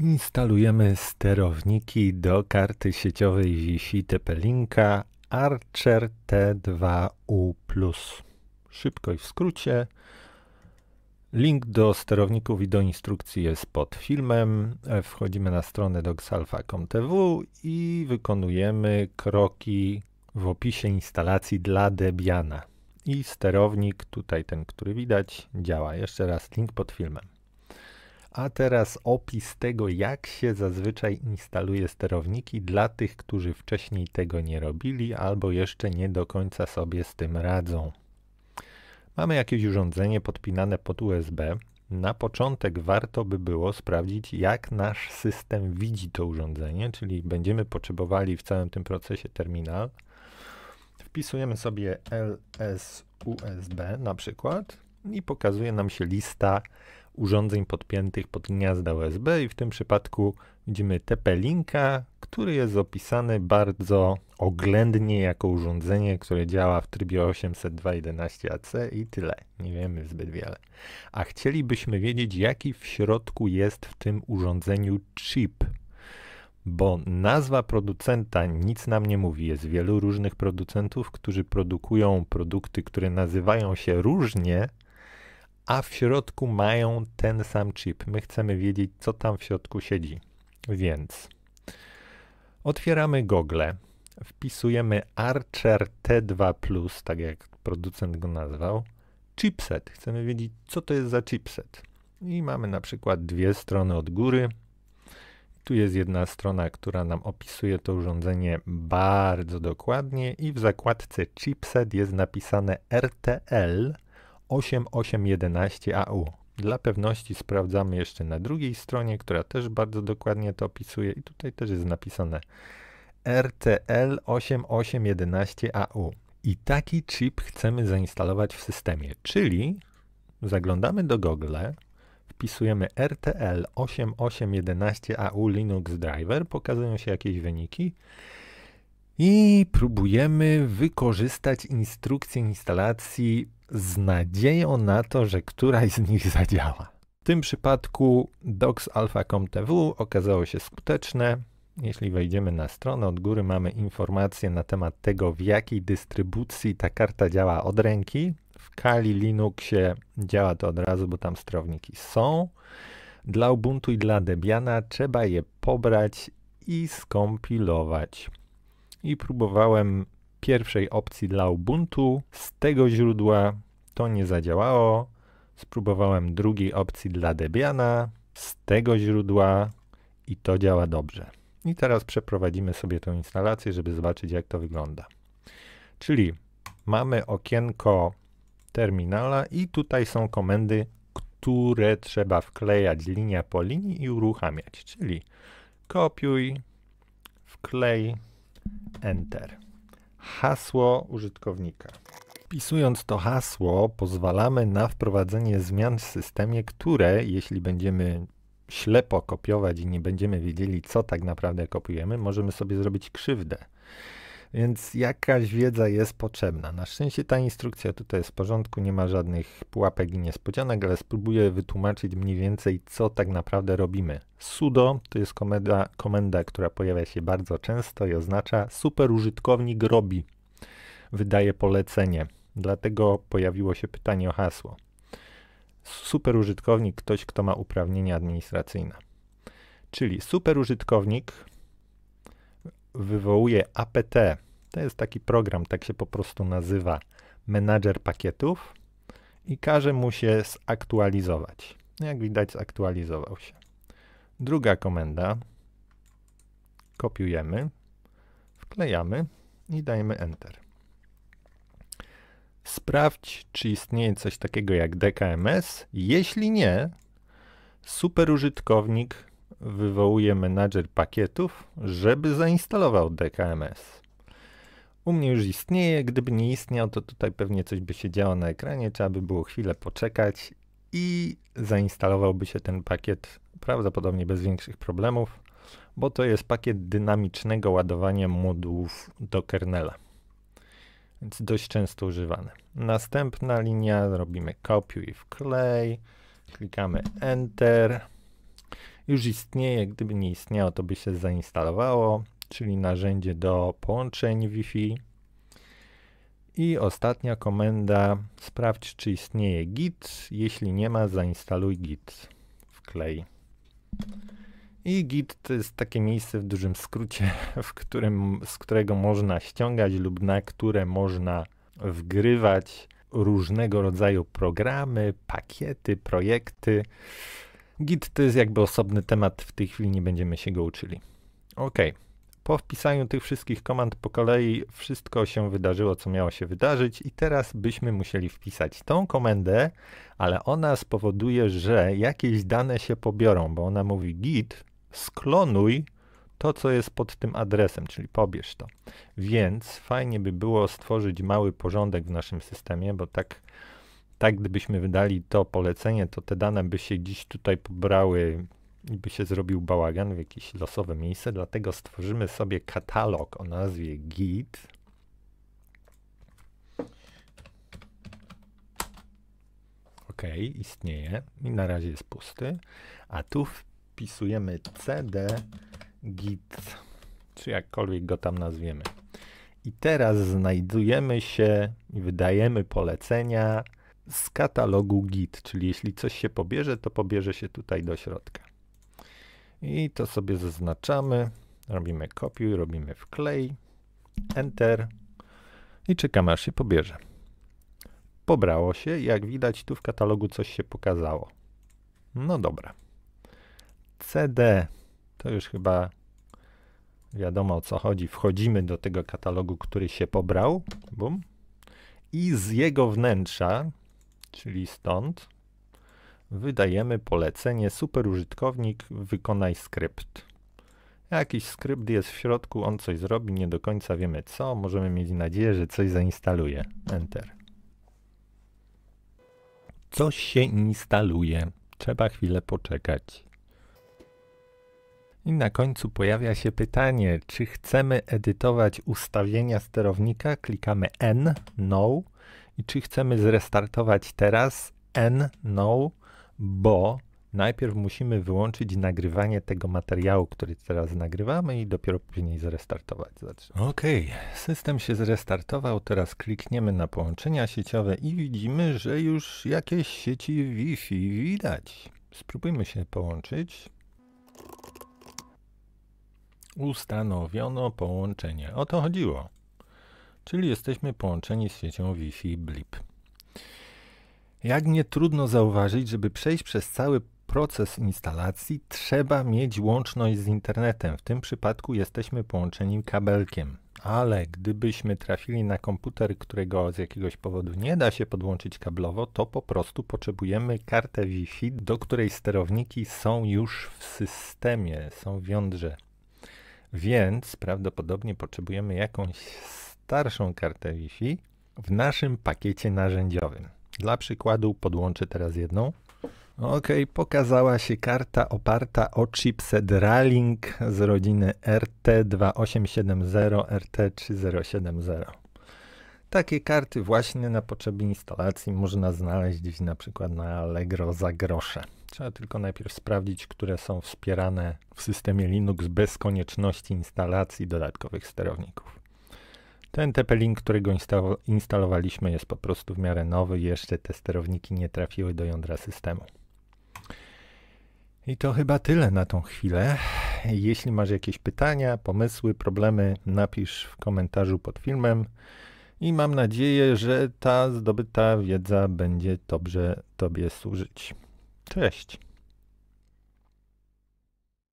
Instalujemy sterowniki do karty sieciowej Wi-Fi TP-Linka Archer T2U+. Szybko i w skrócie. Link do sterowników i do instrukcji jest pod filmem. Wchodzimy na stronę doxalfa.com.tv i wykonujemy kroki w opisie instalacji dla Debiana. I sterownik, tutaj ten, który widać, działa. Jeszcze raz link pod filmem. A teraz opis tego, jak się zazwyczaj instaluje sterowniki dla tych, którzy wcześniej tego nie robili albo jeszcze nie do końca sobie z tym radzą. Mamy jakieś urządzenie podpinane pod USB. Na początek warto by było sprawdzić, jak nasz system widzi to urządzenie, czyli będziemy potrzebowali w całym tym procesie terminal. Wpisujemy sobie lsusb, na przykład i pokazuje nam się lista urządzeń podpiętych pod gniazda USB i w tym przypadku widzimy TP-Linka, który jest opisany bardzo oględnie jako urządzenie, które działa w trybie 802.11ac i tyle. Nie wiemy zbyt wiele. A chcielibyśmy wiedzieć, jaki w środku jest w tym urządzeniu chip, bo nazwa producenta nic nam nie mówi. Jest wielu różnych producentów, którzy produkują produkty, które nazywają się różnie, a w środku mają ten sam chip. My chcemy wiedzieć, co tam w środku siedzi. Więc otwieramy Google, wpisujemy Archer T2, tak jak producent go nazwał, chipset. Chcemy wiedzieć, co to jest za chipset. I mamy na przykład dwie strony od góry. Tu jest jedna strona, która nam opisuje to urządzenie bardzo dokładnie, i w zakładce chipset jest napisane RTL 8811AU. Dla pewności sprawdzamy jeszcze na drugiej stronie, która też bardzo dokładnie to opisuje i tutaj też jest napisane RTL 8811AU. I taki chip chcemy zainstalować w systemie, czyli zaglądamy do Google, wpisujemy RTL 8811AU Linux Driver, pokazują się jakieś wyniki i próbujemy wykorzystać instrukcję instalacji z nadzieją na to, że któraś z nich zadziała. W tym przypadku docs.alpha.com.tv okazało się skuteczne. Jeśli wejdziemy na stronę, od góry mamy informacje na temat tego, w jakiej dystrybucji ta karta działa od ręki. W Kali Linuxie działa to od razu, bo tam sterowniki są. Dla Ubuntu i dla Debiana trzeba je pobrać i skompilować i próbowałem pierwszej opcji dla Ubuntu. Z tego źródła to nie zadziałało. Spróbowałem drugiej opcji dla Debiana z tego źródła i to działa dobrze. I teraz przeprowadzimy sobie tę instalację, żeby zobaczyć jak to wygląda. Czyli mamy okienko terminala i tutaj są komendy, które trzeba wklejać linia po linii i uruchamiać, czyli kopiuj, wklej, Enter. Hasło użytkownika. Wpisując to hasło, pozwalamy na wprowadzenie zmian w systemie, które, jeśli będziemy ślepo kopiować i nie będziemy wiedzieli, co tak naprawdę kopiujemy, możemy sobie zrobić krzywdę. Więc jakaś wiedza jest potrzebna. Na szczęście ta instrukcja tutaj jest w porządku, nie ma żadnych pułapek i niespodzianek, ale spróbuję wytłumaczyć mniej więcej, co tak naprawdę robimy. Sudo to jest komenda, komenda która pojawia się bardzo często i oznacza użytkownik robi, wydaje polecenie. Dlatego pojawiło się pytanie o hasło. Super użytkownik ktoś, kto ma uprawnienia administracyjne. Czyli super użytkownik wywołuje APT. To jest taki program, tak się po prostu nazywa, menadżer pakietów i każe mu się zaktualizować. Jak widać zaktualizował się. Druga komenda, kopiujemy, wklejamy i dajemy Enter. Sprawdź, czy istnieje coś takiego jak DKMS. Jeśli nie, superużytkownik wywołuje menadżer pakietów, żeby zainstalował DKMS. U mnie już istnieje, gdyby nie istniał, to tutaj pewnie coś by się działo na ekranie, trzeba by było chwilę poczekać i zainstalowałby się ten pakiet prawdopodobnie bez większych problemów, bo to jest pakiet dynamicznego ładowania modułów do kernela. Więc dość często używany. Następna linia, robimy kopiuj i wklej, klikamy Enter już istnieje. Gdyby nie istniało, to by się zainstalowało, czyli narzędzie do połączeń Wi-Fi. I ostatnia komenda, sprawdź czy istnieje Git. Jeśli nie ma, zainstaluj Git. Wklej. I Git to jest takie miejsce w dużym skrócie, w którym, z którego można ściągać lub na które można wgrywać różnego rodzaju programy, pakiety, projekty. Git to jest jakby osobny temat, w tej chwili nie będziemy się go uczyli. Ok. Po wpisaniu tych wszystkich komand po kolei wszystko się wydarzyło, co miało się wydarzyć i teraz byśmy musieli wpisać tą komendę, ale ona spowoduje, że jakieś dane się pobiorą, bo ona mówi git sklonuj to, co jest pod tym adresem, czyli pobierz to. Więc fajnie by było stworzyć mały porządek w naszym systemie, bo tak tak gdybyśmy wydali to polecenie, to te dane by się dziś tutaj pobrały i by się zrobił bałagan w jakieś losowe miejsce, dlatego stworzymy sobie katalog o nazwie git. Ok, istnieje i na razie jest pusty, a tu wpisujemy cd git, czy jakkolwiek go tam nazwiemy. I teraz znajdujemy się i wydajemy polecenia z katalogu git, czyli jeśli coś się pobierze, to pobierze się tutaj do środka. I to sobie zaznaczamy, robimy kopiuj, robimy wklej, enter i czekamy aż się pobierze. Pobrało się, jak widać tu w katalogu coś się pokazało. No dobra. CD to już chyba wiadomo o co chodzi. Wchodzimy do tego katalogu, który się pobrał. Bum. I z jego wnętrza czyli stąd, wydajemy polecenie superużytkownik wykonaj skrypt. Jakiś skrypt jest w środku, on coś zrobi, nie do końca wiemy co, możemy mieć nadzieję, że coś zainstaluje. Enter. Coś się instaluje, trzeba chwilę poczekać. I na końcu pojawia się pytanie, czy chcemy edytować ustawienia sterownika, klikamy N, No, i czy chcemy zrestartować teraz? N, no, bo najpierw musimy wyłączyć nagrywanie tego materiału, który teraz nagrywamy i dopiero później zrestartować. Okej, Ok, system się zrestartował, teraz klikniemy na połączenia sieciowe i widzimy, że już jakieś sieci Wi-Fi widać. Spróbujmy się połączyć. Ustanowiono połączenie. O to chodziło czyli jesteśmy połączeni z siecią Wi-Fi Blip. Jak nie trudno zauważyć, żeby przejść przez cały proces instalacji, trzeba mieć łączność z internetem. W tym przypadku jesteśmy połączeni kabelkiem. Ale gdybyśmy trafili na komputer, którego z jakiegoś powodu nie da się podłączyć kablowo, to po prostu potrzebujemy kartę Wi-Fi, do której sterowniki są już w systemie, są w jądrze. Więc prawdopodobnie potrzebujemy jakąś starszą kartę Wi-Fi w naszym pakiecie narzędziowym. Dla przykładu podłączę teraz jedną. Ok, pokazała się karta oparta o chipset Ralink z rodziny RT2870 RT3070. Takie karty właśnie na potrzeby instalacji można znaleźć gdzieś na przykład na Allegro za grosze. Trzeba tylko najpierw sprawdzić, które są wspierane w systemie Linux bez konieczności instalacji dodatkowych sterowników. Ten TP-Link, którego instalowaliśmy jest po prostu w miarę nowy, jeszcze te sterowniki nie trafiły do jądra systemu. I to chyba tyle na tą chwilę. Jeśli masz jakieś pytania, pomysły, problemy, napisz w komentarzu pod filmem. I mam nadzieję, że ta zdobyta wiedza będzie dobrze Tobie służyć. Cześć!